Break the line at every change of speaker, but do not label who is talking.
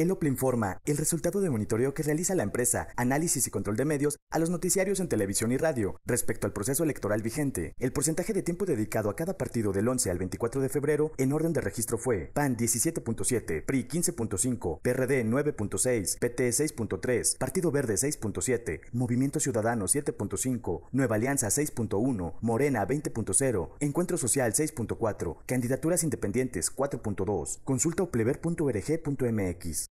El informa el resultado de monitoreo que realiza la empresa, análisis y control de medios a los noticiarios en televisión y radio respecto al proceso electoral vigente. El porcentaje de tiempo dedicado a cada partido del 11 al 24 de febrero en orden de registro fue PAN 17.7, PRI 15.5, PRD 9.6, PT 6.3, Partido Verde 6.7, Movimiento Ciudadano 7.5, Nueva Alianza 6.1, Morena 20.0, Encuentro Social 6.4, Candidaturas Independientes 4.2. Consulta oplever.org.mx.